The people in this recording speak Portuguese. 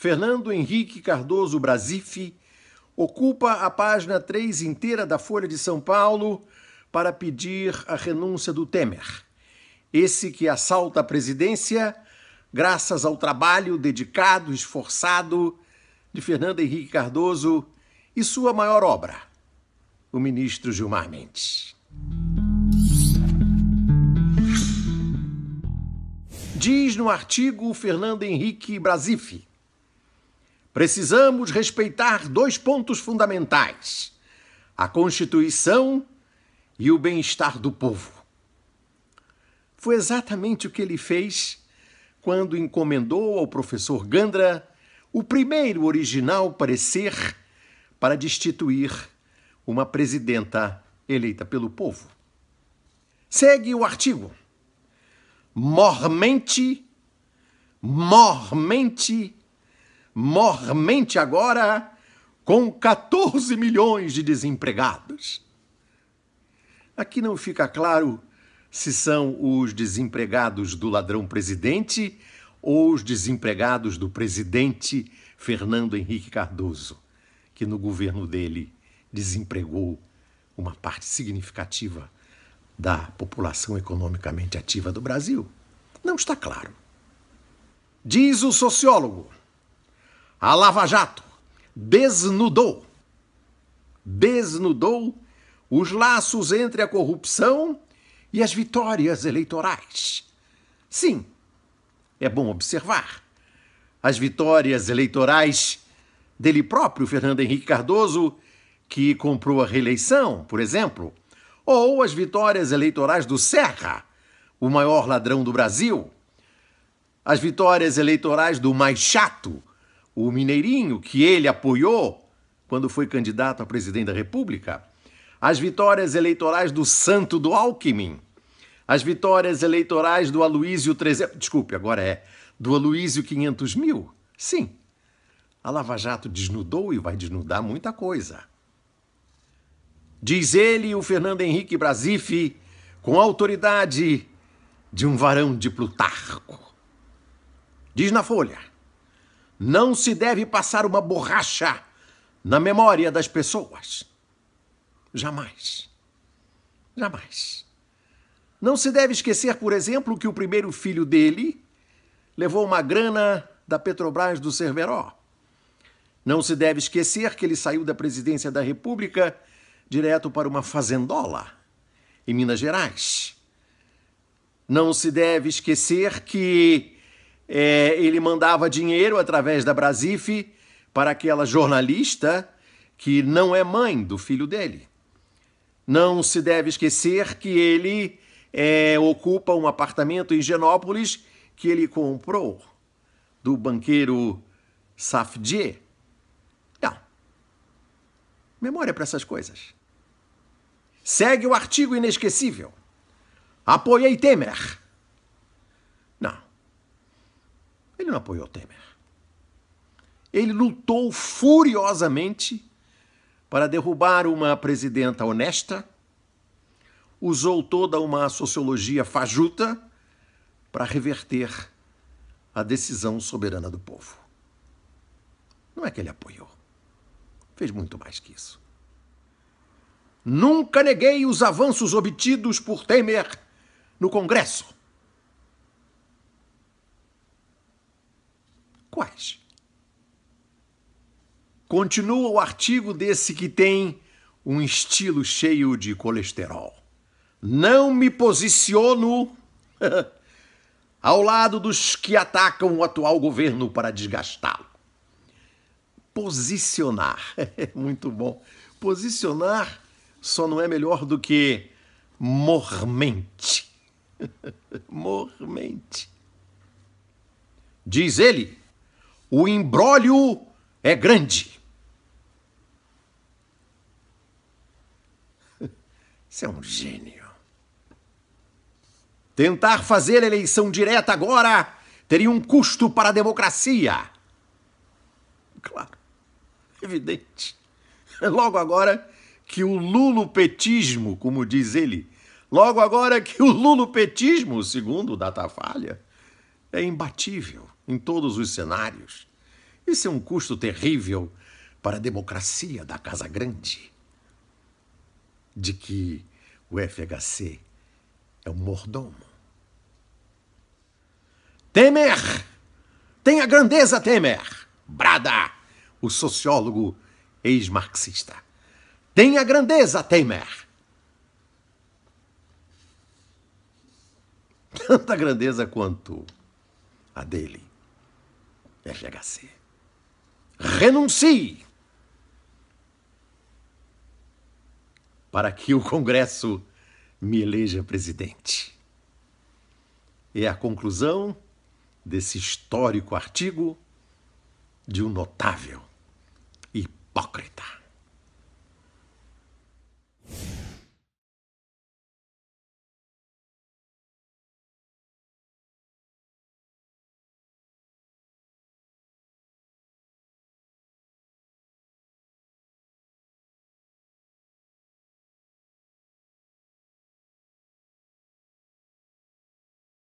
Fernando Henrique Cardoso Brasife ocupa a página 3 inteira da Folha de São Paulo para pedir a renúncia do Temer. Esse que assalta a presidência graças ao trabalho dedicado, esforçado de Fernando Henrique Cardoso e sua maior obra, o ministro Gilmar Mendes. Diz no artigo Fernando Henrique Brasife precisamos respeitar dois pontos fundamentais: a Constituição e o bem-estar do povo. Foi exatamente o que ele fez quando encomendou ao professor Gandra o primeiro original parecer para destituir uma presidenta eleita pelo povo. Segue o artigo. Mormente, mormente mormente agora, com 14 milhões de desempregados. Aqui não fica claro se são os desempregados do ladrão presidente ou os desempregados do presidente Fernando Henrique Cardoso, que no governo dele desempregou uma parte significativa da população economicamente ativa do Brasil. Não está claro. Diz o sociólogo. A Lava Jato desnudou, desnudou os laços entre a corrupção e as vitórias eleitorais. Sim, é bom observar. As vitórias eleitorais dele próprio, Fernando Henrique Cardoso, que comprou a reeleição, por exemplo, ou as vitórias eleitorais do Serra, o maior ladrão do Brasil, as vitórias eleitorais do mais chato, o Mineirinho, que ele apoiou quando foi candidato a presidente da República, as vitórias eleitorais do Santo do Alckmin, as vitórias eleitorais do Aloísio 300. Desculpe, agora é. Do Aloísio 500 mil. Sim. A Lava Jato desnudou e vai desnudar muita coisa. Diz ele, o Fernando Henrique Brasife, com a autoridade de um varão de Plutarco. Diz na Folha. Não se deve passar uma borracha na memória das pessoas. Jamais. Jamais. Não se deve esquecer, por exemplo, que o primeiro filho dele levou uma grana da Petrobras do Cerveró. Não se deve esquecer que ele saiu da presidência da República direto para uma fazendola em Minas Gerais. Não se deve esquecer que é, ele mandava dinheiro através da Brasif para aquela jornalista que não é mãe do filho dele. Não se deve esquecer que ele é, ocupa um apartamento em Genópolis que ele comprou do banqueiro Safdie. Não. Memória para essas coisas. Segue o artigo inesquecível. Apoiei Temer Ele não apoiou Temer. Ele lutou furiosamente para derrubar uma presidenta honesta, usou toda uma sociologia fajuta para reverter a decisão soberana do povo. Não é que ele apoiou. Fez muito mais que isso. Nunca neguei os avanços obtidos por Temer no Congresso quais? Continua o artigo desse que tem um estilo cheio de colesterol. Não me posiciono ao lado dos que atacam o atual governo para desgastá-lo. Posicionar, é muito bom. Posicionar só não é melhor do que mormente. mormente. Diz ele o embrólio é grande. Você é um gênio. Tentar fazer eleição direta agora teria um custo para a democracia. Claro, evidente. Logo agora que o lulopetismo, como diz ele, logo agora que o lulopetismo, segundo o Datafolha, é imbatível em todos os cenários. Esse é um custo terrível para a democracia da Casa Grande. De que o FHC é um mordomo. Temer! Tenha grandeza, Temer! Brada! O sociólogo ex-marxista. Tenha grandeza, Temer! Tanta grandeza quanto a dele. FHC. Renuncie! Para que o Congresso me eleja presidente. É a conclusão desse histórico artigo de um notável hipócrita.